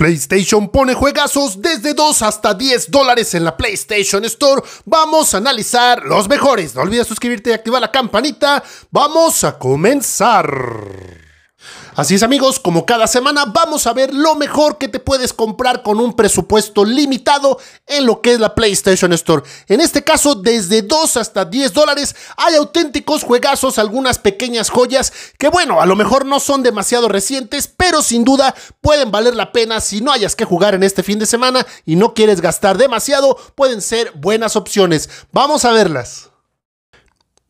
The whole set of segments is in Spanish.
PlayStation pone juegazos desde 2 hasta 10 dólares en la PlayStation Store. Vamos a analizar los mejores. No olvides suscribirte y activar la campanita. Vamos a comenzar. Así es amigos, como cada semana vamos a ver lo mejor que te puedes comprar con un presupuesto limitado en lo que es la PlayStation Store. En este caso, desde 2 hasta 10 dólares hay auténticos juegazos, algunas pequeñas joyas que bueno, a lo mejor no son demasiado recientes, pero sin duda pueden valer la pena si no hayas que jugar en este fin de semana y no quieres gastar demasiado, pueden ser buenas opciones. Vamos a verlas.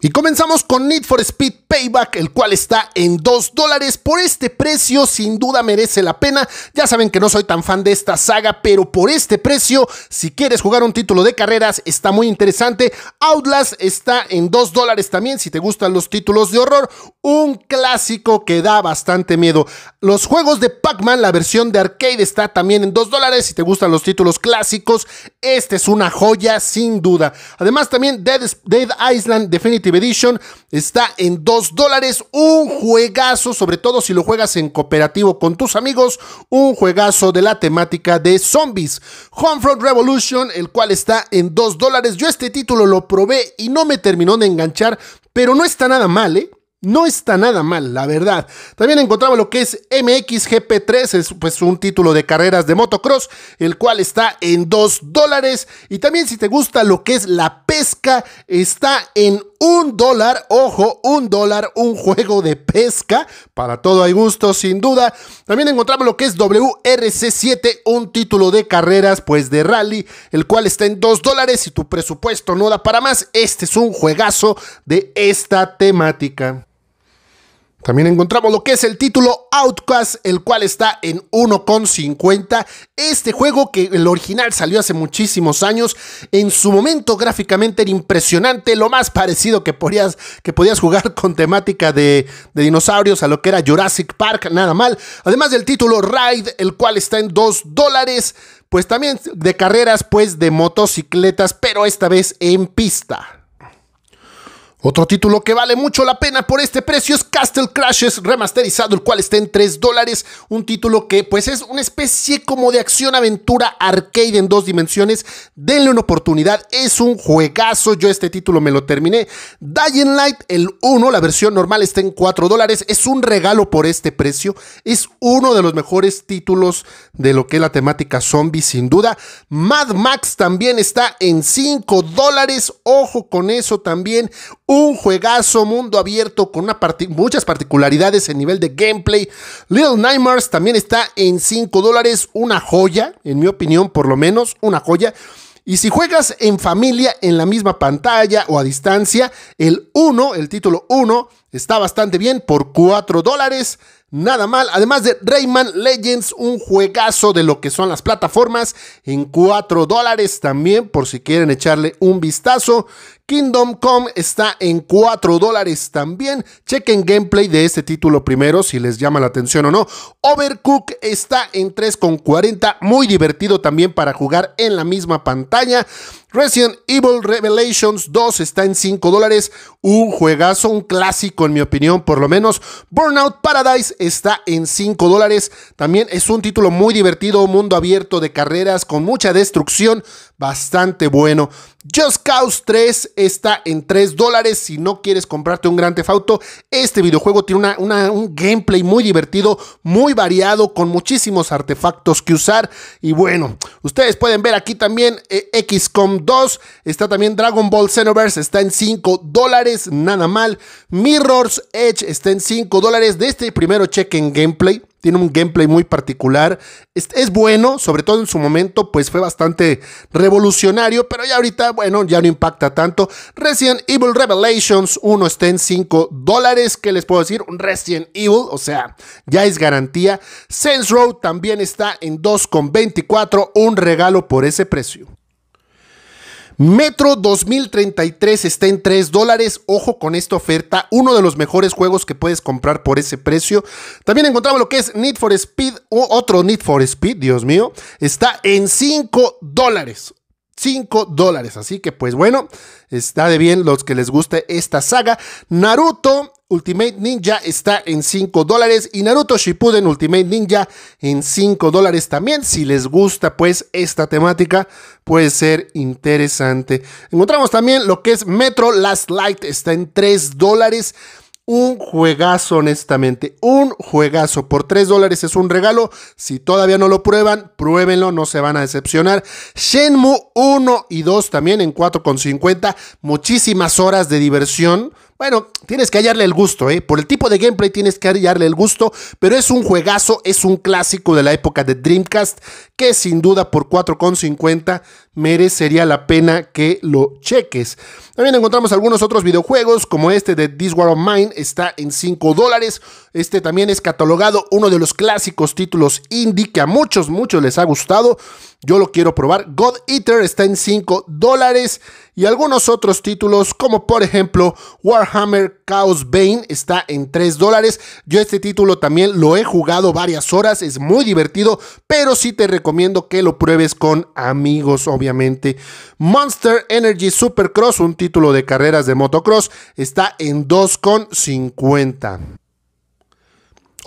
Y comenzamos con Need for Speed Payback, el cual está en 2 dólares. Por este precio, sin duda merece la pena. Ya saben que no soy tan fan de esta saga, pero por este precio, si quieres jugar un título de carreras, está muy interesante. Outlast está en 2 dólares también, si te gustan los títulos de horror. Un clásico que da bastante miedo. Los juegos de Pac-Man, la versión de arcade, está también en 2 dólares. Si te gustan los títulos clásicos, este es una joya, sin duda. Además, también Dead, Dead Island definitivamente. Edition. Está en 2 dólares. Un juegazo, sobre todo si lo juegas en cooperativo con tus amigos. Un juegazo de la temática de zombies. Homefront Revolution, el cual está en 2 dólares. Yo este título lo probé y no me terminó de enganchar, pero no está nada mal, ¿eh? No está nada mal, la verdad. También encontramos lo que es MXGP3, es pues un título de carreras de motocross, el cual está en 2 dólares. Y también si te gusta lo que es la pesca, está en un dólar, ojo, un dólar, un juego de pesca. Para todo hay gusto, sin duda. También encontramos lo que es WRC7, un título de carreras, pues de rally, el cual está en dos dólares. y tu presupuesto no da para más, este es un juegazo de esta temática. También encontramos lo que es el título Outcast, el cual está en 1,50. Este juego que el original salió hace muchísimos años, en su momento gráficamente era impresionante, lo más parecido que podías, que jugar con temática de, dinosaurios a lo que era Jurassic Park, nada mal. Además del título Ride, el cual está en 2 dólares, pues también de carreras, pues de motocicletas, pero esta vez en pista. Otro título que vale mucho la pena por este precio es Castle Crashes remasterizado, el cual está en 3 dólares. Un título que pues es una especie como de acción-aventura arcade en dos dimensiones. Denle una oportunidad, es un juegazo. Yo este título me lo terminé. Dying Light, el 1, la versión normal está en 4 dólares. Es un regalo por este precio. Es uno de los mejores títulos de lo que es la temática zombie, sin duda. Mad Max también está en 5 dólares. Ojo con eso también. Un juegazo, mundo abierto, con muchas particularidades en nivel de gameplay. Little Nightmares también está en 5 dólares, una joya, en mi opinión por lo menos, una joya. Y si juegas en familia, en la misma pantalla o a distancia, el 1, el título 1, Está bastante bien por 4 dólares. Nada mal. Además de Rayman Legends, un juegazo de lo que son las plataformas en 4 dólares también por si quieren echarle un vistazo. Kingdom Come está en 4 dólares también. Chequen gameplay de este título primero si les llama la atención o no. Overcook está en 3,40. Muy divertido también para jugar en la misma pantalla. Resident Evil Revelations 2 está en 5 dólares. Un juegazo, un clásico en mi opinión, por lo menos. Burnout Paradise está en 5 dólares. También es un título muy divertido, mundo abierto de carreras con mucha destrucción, bastante bueno. Just Cause 3 está en 3 dólares. Si no quieres comprarte un gran tefauto, este videojuego tiene una, un gameplay muy divertido, muy variado, con muchísimos artefactos que usar. Y bueno, ustedes pueden ver aquí también eh, XCOM 2. Está también Dragon Ball Xenoverse, está en 5 dólares, nada mal. Mirror's Edge está en 5 dólares. De este primero en gameplay tiene un gameplay muy particular. Es, bueno, sobre todo en su momento, pues fue bastante revolucionario, pero ya ahorita, bueno, ya no impacta tanto. Resident Evil Revelations uno está en 5 dólares, ¿qué les puedo decir? Un Resident Evil, o sea, ya es garantía. Sense Road también está en 2,24, un regalo por ese precio. Metro 2033 está en 3 dólares. Ojo con esta oferta. Uno de los mejores juegos que puedes comprar por ese precio. También encontramos lo que es Need for Speed. otro Need for Speed, Dios mío. Está en 5 dólares. 5 dólares. Así que pues bueno, está de bien los que les guste esta saga. Naruto Ultimate Ninja está en 5 dólares y Naruto Shippuden Ultimate Ninja en 5 dólares también. Si les gusta pues esta temática puede ser interesante. Encontramos también lo que es Metro Last Light está en 3 dólares un juegazo, honestamente. Un juegazo. Por 3 dólares es un regalo. Si todavía no lo prueban, pruébenlo, no se van a decepcionar. Shenmue 1 y 2 también en 4,50. Muchísimas horas de diversión. Bueno, tienes que hallarle el gusto, ¿eh? Por el tipo de gameplay tienes que hallarle el gusto, pero es un juegazo, es un clásico de la época de Dreamcast, que sin duda por 4,50 merecería la pena que lo cheques. También encontramos algunos otros videojuegos como este de This War of Mine, está en 5 dólares. Este también es catalogado uno de los clásicos títulos indie que a muchos, muchos les ha gustado. Yo lo quiero probar. God Eater está en 5 dólares y algunos otros títulos como por ejemplo Warhammer Chaos Bane está en 3 dólares. Yo este título también lo he jugado varias horas, es muy divertido, pero sí te recomiendo que lo pruebes con amigos, obviamente Monster Energy Supercross, un título de carreras de motocross, está en 2,50.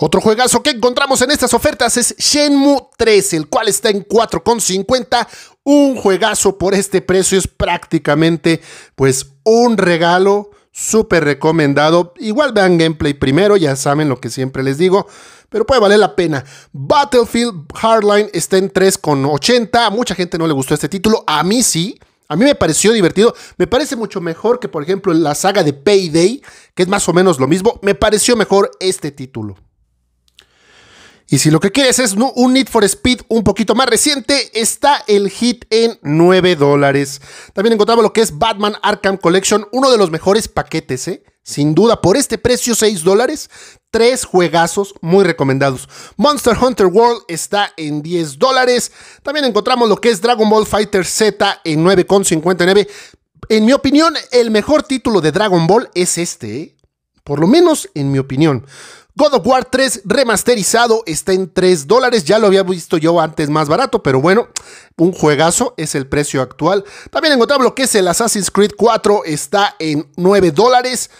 Otro juegazo que encontramos en estas ofertas es Shenmue 3, el cual está en 4,50. Un juegazo por este precio es prácticamente pues un regalo súper recomendado. Igual vean gameplay primero, ya saben lo que siempre les digo pero puede valer la pena. Battlefield Hardline está en 3,80. A mucha gente no le gustó este título, a mí sí. A mí me pareció divertido. Me parece mucho mejor que, por ejemplo, la saga de Payday, que es más o menos lo mismo. Me pareció mejor este título. Y si lo que quieres es un Need for Speed un poquito más reciente, está el hit en 9 dólares. También encontramos lo que es Batman Arkham Collection, uno de los mejores paquetes, ¿eh? Sin duda, por este precio 6 dólares, tres juegazos muy recomendados. Monster Hunter World está en 10 dólares. También encontramos lo que es Dragon Ball Fighter Z en 9,59. En mi opinión, el mejor título de Dragon Ball es este, ¿eh? por lo menos en mi opinión. God of War 3 remasterizado está en 3 dólares. Ya lo había visto yo antes más barato, pero bueno, un juegazo es el precio actual. También encontramos lo que es el Assassin's Creed 4, está en 9 dólares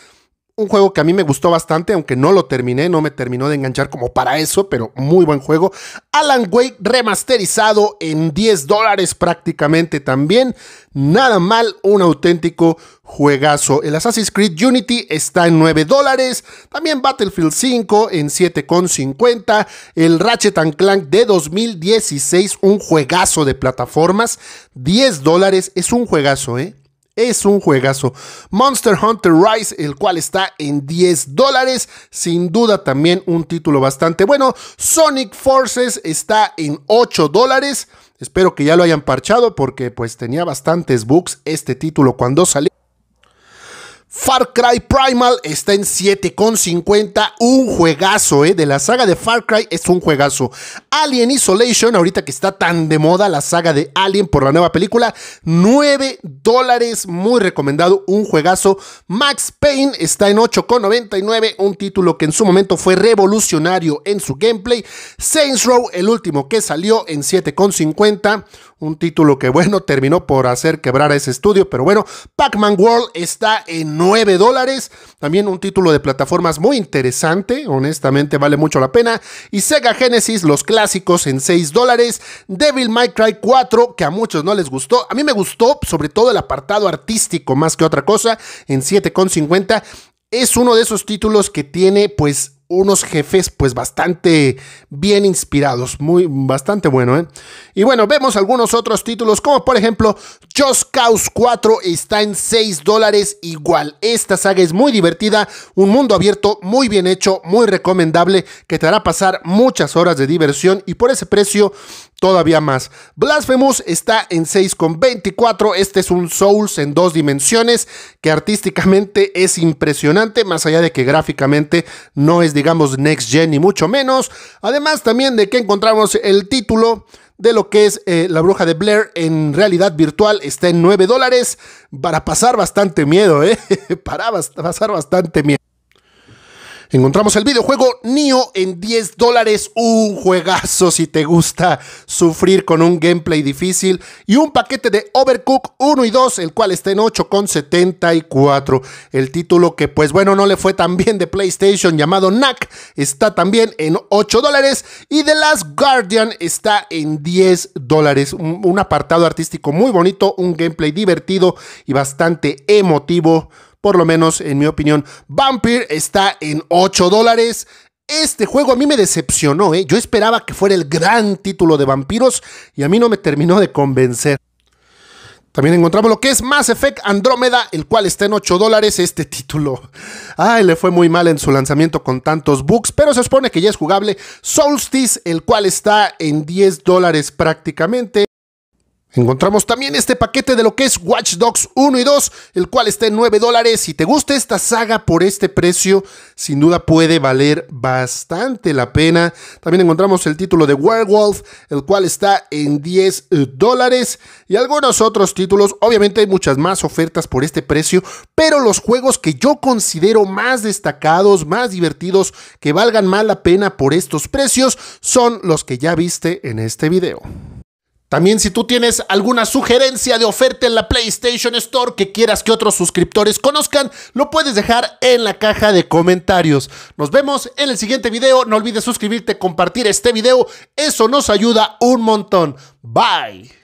un juego que a mí me gustó bastante, aunque no lo terminé, no me terminó de enganchar como para eso, pero muy buen juego. Alan Wake remasterizado en 10 dólares prácticamente también. Nada mal, un auténtico juegazo. El Assassin's Creed Unity está en 9 dólares. También Battlefield 5 en 7,50. El Ratchet Clank de 2016, un juegazo de plataformas. 10 dólares, es un juegazo, ¿eh? Es un juegazo. Monster Hunter Rise, el cual está en 10 dólares. Sin duda también un título bastante bueno. Sonic Forces está en 8 dólares. Espero que ya lo hayan parchado porque pues tenía bastantes bugs este título cuando salió. Far Cry Primal está en 7,50. Un juegazo, ¿eh? De la saga de Far Cry es un juegazo. Alien Isolation, ahorita que está tan de moda la saga de Alien por la nueva película, 9 dólares. Muy recomendado, un juegazo. Max Payne está en 8,99. Un título que en su momento fue revolucionario en su gameplay. Saints Row, el último que salió en 7,50. Un título que, bueno, terminó por hacer quebrar a ese estudio, pero bueno. Pac-Man World está en 9 9 dólares. También un título de plataformas muy interesante, honestamente vale mucho la pena. Y Sega Genesis, los clásicos en 6 dólares. Devil May Cry 4, que a muchos no les gustó. A mí me gustó, sobre todo el apartado artístico más que otra cosa, en 7,50. Es uno de esos títulos que tiene pues unos jefes pues bastante bien inspirados, muy bastante bueno, ¿eh? Y bueno, vemos algunos otros títulos como por ejemplo Just Cause 4 está en 6 dólares igual. Esta saga es muy divertida, un mundo abierto muy bien hecho, muy recomendable, que te hará pasar muchas horas de diversión y por ese precio todavía más. Blasphemous está en 6,24. Este es un Souls en dos dimensiones que artísticamente es impresionante, más allá de que gráficamente no es digamos, Next Gen y mucho menos. Además también de que encontramos el título de lo que es eh, La Bruja de Blair en realidad virtual. Está en 9 dólares para pasar bastante miedo, ¿eh? para pasar bastante miedo. Encontramos el videojuego Nio en 10 dólares, un juegazo si te gusta sufrir con un gameplay difícil y un paquete de Overcook 1 y 2, el cual está en 8,74. El título que pues bueno no le fue tan bien de PlayStation llamado Knack está también en 8 dólares y The Last Guardian está en 10 dólares. un apartado artístico muy bonito, un gameplay divertido y bastante emotivo por lo menos en mi opinión. Vampire está en 8 dólares. Este juego a mí me decepcionó, ¿eh? yo esperaba que fuera el gran título de vampiros y a mí no me terminó de convencer. También encontramos lo que es Mass Effect Andrómeda, el cual está en 8 dólares este título. Ay, le fue muy mal en su lanzamiento con tantos bugs, pero se supone que ya es jugable. Solstice, el cual está en 10 dólares prácticamente. Encontramos también este paquete de lo que es Watch Dogs 1 y 2, el cual está en 9 dólares. Si te gusta esta saga por este precio, sin duda puede valer bastante la pena. También encontramos el título de Werewolf, el cual está en 10 dólares. Y algunos otros títulos. Obviamente hay muchas más ofertas por este precio, pero los juegos que yo considero más destacados, más divertidos, que valgan más la pena por estos precios, son los que ya viste en este video. También si tú tienes alguna sugerencia de oferta en la PlayStation Store que quieras que otros suscriptores conozcan, lo puedes dejar en la caja de comentarios. Nos vemos en el siguiente video. No olvides suscribirte, compartir este video. Eso nos ayuda un montón. Bye.